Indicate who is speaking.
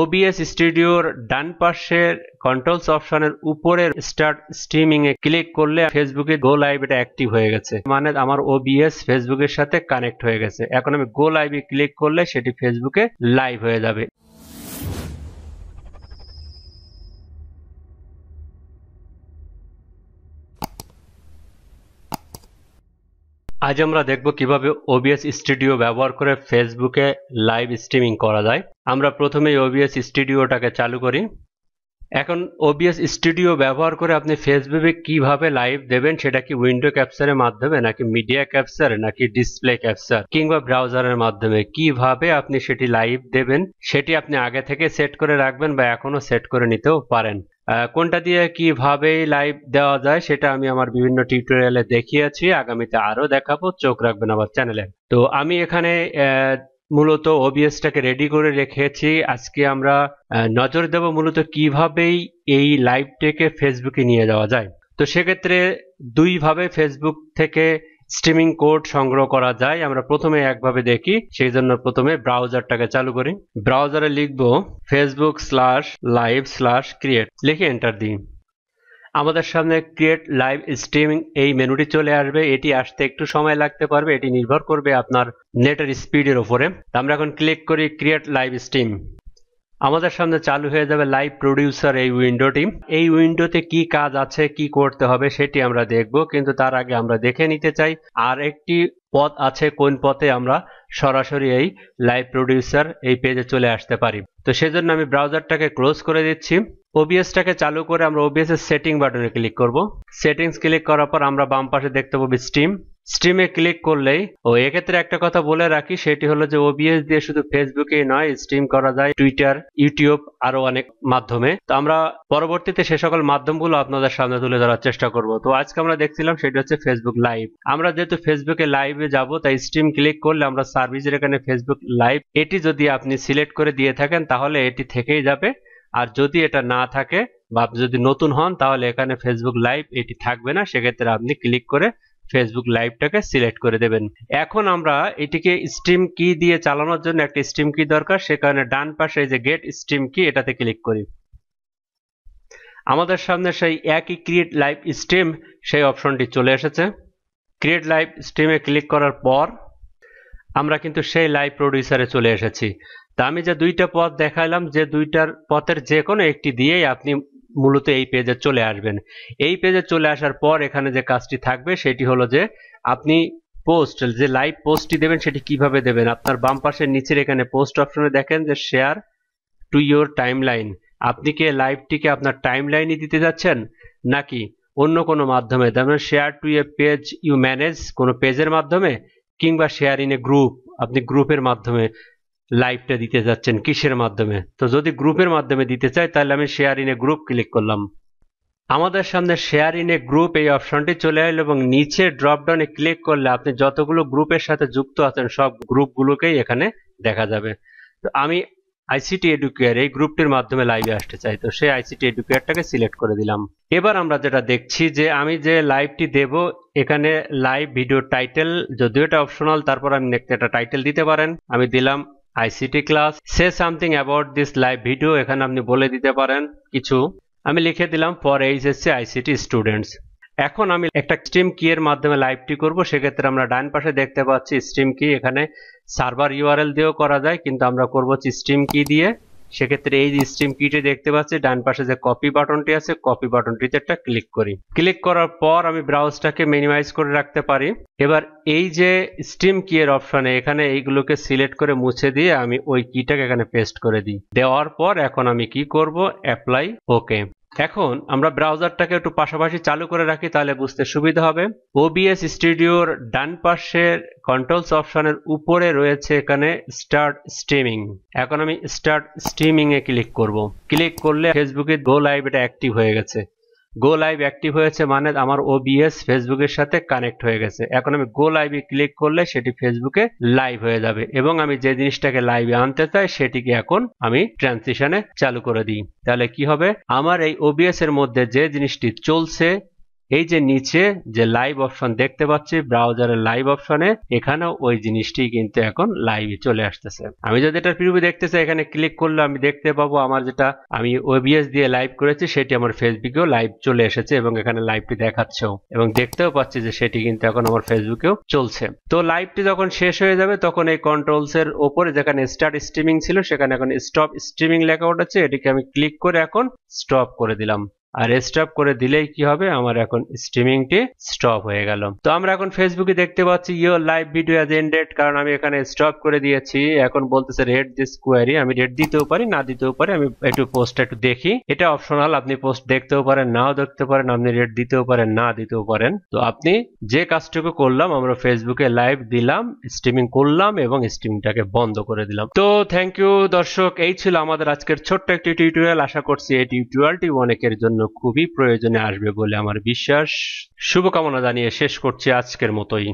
Speaker 1: OBS স্টুডিওর ডান পাশের controls অপশনের উপরে স্টার্ট স্ট্রিমিং এ ক্লিক করলে ফেসবুকে গো লাইভ এটা অ্যাক্টিভ হয়ে গেছে মানে আমার ওবিএস ফেসবুকের সাথে কানেক্ট হয়ে গেছে এখন আমি গো লাইভে ক্লিক করলে সেটি ফেসবুকে লাইভ হয়ে যাবে আজ আমরা দেখব কিভাবে ওবিএস স্টুডিও ব্যবহার করে ফেসবুকে লাইভ স্ট্রিমিং করা যায় আমরা প্রথমেই ওবিএস স্টুডিওটাকে চালু করি এখন ওবিএস স্টুডিও ব্যবহার করে আপনি ফেসবুকে কিভাবে লাইভ দেবেন সেটা কি উইন্ডো ক্যাপচারের মাধ্যমে নাকি মিডিয়া ক্যাপচার নাকি ডিসপ্লে ক্যাপচার কিংবা ব্রাউজারের মাধ্যমে কিভাবে আপনি সেটি লাইভ দেবেন সেটি আপনি আগে থেকে সেট করে রাখবেন বা এখনও সেট করে নিতেও পারেন কোনটা দিয়ে কিভাবে লাইভ দেওয়া যায় সেটা আমি আমার বিভিন্ন টিউটোরিয়ালে দেখিয়েছি আগামীতে আরও দেখাবো চোখ রাখবেন আমার চ্যানেলে তো আমি এখানে মূলত ওবিএসটাকে রেডি করে রেখেছি আজকে আমরা নজর দেব মূলত কিভাবেই এই লাইভটাকে ফেসবুকে নিয়ে যাওয়া যায় তো সেক্ষেত্রে দুইভাবে ফেসবুক থেকে স্ট্রিমিং কোড সংগ্রহ করা যায় আমরা প্রথমে একভাবে দেখি সেই জন্য প্রথমে ব্রাউজারটাকে চালু করি ব্রাউজারে লিখব Facebook slash live slash create লিখে এন্টার দিই আমাদের সামনে ক্রিয়েট লাইভ স্ট্রিমিং এই মেনুটি চলে আসবে এটি আসতে একটু সময় লাগতে পারবে এটি নির্ভর করবে আপনার নেটের স্পিডের ওপরে আমরা এখন ক্লিক করি ক্রিয়েট লাইভ স্ট্রিম আমাদের সামনে চালু হয়ে যাবে লাইভ প্রডিউসার এই উইন্ডোটি এই উইন্ডোতে কি কাজ আছে কি করতে হবে সেটি আমরা দেখব কিন্তু তার আগে আমরা দেখে নিতে চাই আর একটি পথ আছে কোন পথে আমরা সরাসরি এই লাইভ প্রডিউসার এই পেজে চলে আসতে পারি তো সেজন্য আমি ব্রাউজারটাকে ক্লোজ করে দিচ্ছি ওবিএসটাকে চালু করে আমরা ওবিএস এর সেটিং বাটনে ক্লিক করব সেটিংস ক্লিক করার পর আমরা বাম পাশে দেখতে পাবো স্টিম স্ট্রিমে ক্লিক করলেই ও এক্ষেত্রে একটা কথা বলে রাখি সেটি হলো যে ওবিএস দিয়ে শুধু ফেসবুকে নয় স্ট্রিম করা যায় টুইটার ইউটিউব আরো অনেক মাধ্যমে তো আমরা পরবর্তীতে সে সকল মাধ্যমগুলো আপনাদের সামনে তুলে ধরার চেষ্টা করব তো আজকে আমরা দেখছিলাম সেটি হচ্ছে ফেসবুক লাইভ আমরা যেহেতু ফেসবুকে লাইভে যাব তাই স্ট্রিম ক্লিক করলে আমরা সার্ভিসের এখানে ফেসবুক লাইভ এটি যদি আপনি সিলেক্ট করে দিয়ে থাকেন তাহলে এটি থেকেই যাবে আর যদি এটা না থাকে বা যদি নতুন হন তাহলে এখানে ফেসবুক লাইভ এটি থাকবে না সেক্ষেত্রে আপনি ক্লিক করে ফেসবুক লাইভটাকে সিলেক্ট করে দেবেন এখন আমরা এটিকে স্টিম কি দিয়ে চালানোর জন্য একটা স্টিম কি দরকার সে কারণে ডান পাশে যে গেট স্টিম কি এটাতে ক্লিক করি আমাদের সামনে সেই একই ক্রিয়েট লাইভ স্টিম সেই অপশনটি চলে এসেছে ক্রিয়েট লাইভ স্টিমে ক্লিক করার পর আমরা কিন্তু সেই লাইভ প্রডিউসারে চলে এসেছি তা আমি যে দুইটা পথ দেখাইলাম যে দুইটার পথের যে কোনো একটি দিয়েই আপনি মূলত এই পেজে চলে আসবেন এই পেজে চলে আসার পর এখানে যে কাজটি থাকবে সেটি হলো যে আপনি পোস্ট যে লাইভ পোস্টটি দেবেন সেটি কিভাবে দেবেন আপনার বাম পাশের নিচের এখানে পোস্ট অপশনে দেখেন যে share to your timeline আপনি কি লাইভটিকে আপনার টাইম লাইনই দিতে যাচ্ছেন নাকি অন্য কোনো মাধ্যমে যেমন share to a page you manage কোনো পেজের মাধ্যমে কিংবা শেয়ার ইন এ গ্রুপ আপনি গ্রুপের মাধ্যমে লাইভটা দিতে যাচ্ছেন কিসের মাধ্যমে তো যদি গ্রুপের মাধ্যমে দিতে চাই তাহলে আমি শেয়ার ইনে গ্রুপ ক্লিক করলাম আমাদের সামনে শেয়ার ইনে গ্রুপ এই অপশনটি চলে এলো এবং নিচে ড্রপডাউনে ক্লিক করলে আপনি যতগুলো গ্রুপের সাথে যুক্ত আছেন সব গ্রুপগুলোকেই এখানে দেখা যাবে তো আমি আইসিটি এডুকেয়ার এই গ্রুপটির মাধ্যমে লাইভে আসতে চাই তো সেই আইসিটি এডুকেয়ারটাকে সিলেক্ট করে দিলাম এবার আমরা যেটা দেখছি যে আমি যে লাইভটি দেব এখানে লাইভ ভিডিও টাইটেল যদিও এটা অপশনাল তারপর আমি একটা টাইটেল দিতে পারেন আমি দিলাম ICT class say something about this live video এখানে আপনি বলে দিতে পারেন কিছু আমি লিখে দিলাম ফর এইচএসসি আইসিটি স্টুডেন্টস এখন আমি একটা স্ট্রিম কি এর মাধ্যমে লাইভটি করব সেক্ষেত্রে আমরা ডান পাশে দেখতে পাচ্ছি স্ট্রিম কি এখানে সার্ভার ইউআরএল দিয়েও করা যায় কিন্তু আমরা করবো স্ট্রিম কি দিয়ে সেক্ষেত্রে এই স্ট্রিম কিটে দেখতে পাচ্ছি ডান পাশে যে কপি বাটনটি আছে কপি বাটনটিতে একটা ক্লিক করি ক্লিক করার পর আমি ব্রাউজটাকে মিনিমাইজ করে রাখতে পারি এবার এই যে স্ট্রিম কি এর অপশনে এখানে এইগুলোকে সিলেক্ট করে মুছে দিয়ে আমি ওই কিটাকে এখানে পেস্ট করে দিই দেওয়ার পর এখন আমি কি করব অ্যাপ্লাই ওকে এখন আমরা ব্রাউজারটাকে একটু পাশাপাশি চালু করে রাখি তাহলে বুঝতে সুবিধা হবে ওবিএস স্টুডিওর ডান পাশের কন্ট্রোলস অপশনের উপরে রয়েছে এখানে স্টার্ট স্ট্রিমিং এখন আমি স্টার্ট স্ট্রিমিং এ ক্লিক করব ক্লিক করলে ফেসবুকের গো লাইভ এটা অ্যাক্টিভ হয়ে গেছে গো লাইভ অ্যাক্টিভ হয়েছে মানে আমার ওবিএস ফেসবুকের সাথে কানেক্ট হয়ে গেছে এখন আমি গো লাইভে ক্লিক করলে সেটি ফেসবুকে লাইভ হয়ে যাবে এবং আমি যে জিনিসটাকে লাইভে আনতে চাই সেটিকে এখন আমি ট্রানজিশনে চালু করে দিই তাহলে কি হবে আমার এই ওবিএস এর মধ্যে যে জিনিসটি চলছে এই যে নিচে যে লাইভ অপশন দেখতে পাচ্ছি ব্রাউজারের লাইভ অপশনে এখানেও ওই জিনিসটি কিন্তু এখন লাইভে চলে আসতেছে আমি যদি এটা প্রিভিউ দেখতে চাই এখানে ক্লিক করলে আমি দেখতে পাবো আমার যেটা আমি ওবিএস দিয়ে লাইভ করেছি সেটি আমার ফেসবুকেও লাইভ চলে এসেছে এবং এখানে লাইভটি দেখাচ্ছেও এবং দেখতেও পাচ্ছি যে সেটি কিন্তু এখন আমার ফেসবুকেও চলছে তো লাইভটি যখন শেষ হয়ে যাবে তখন এই কন্ট্রোলস এর ওপরে যেখানে স্টার্ট স্ট্রিমিং ছিল সেখানে এখন স্টপ স্ট্রিমিং লেখা উঠেছে এটিকে আমি ক্লিক করে এখন স্টপ করে দিলাম আর স্টপ করে দিলেই কি হবে আমার এখন স্ট্রিমিংটি স্টপ হয়ে গেল তো আমরা এখন ফেসবুকে দেখতে পাচ্ছি your live video has ended কারণ আমি এখানে স্টপ করে দিয়েছি এখন বলতেছে রেড দিস কোয়ারি আমি রেড দিতেও পারি না দিতেও পারি আমি একটু পোস্ট একটু দেখি এটা অপশনাল আপনি পোস্ট দেখতেও পারেন নাও দেখতে পারেন আপনি রেড দিতেও পারেন না দিতেও পারেন তো আপনি যে কাজটুকু করলাম আমরা ফেসবুকে লাইভ দিলাম স্ট্রিমিং করলাম এবং স্ট্রিমিংটাকে বন্ধ করে দিলাম তো থ্যাংক ইউ দর্শক এই ছিল আমাদের আজকের ছোট্ট একটি টিউটোরিয়াল আশা করছি এই টিউটোরিয়ালটি অনেকের জন্য খুবই প্রয়োজনে আসবে বলে আমার বিশ্বাস শুভকামনা জানিয়ে শেষ করছি আজকের মতোই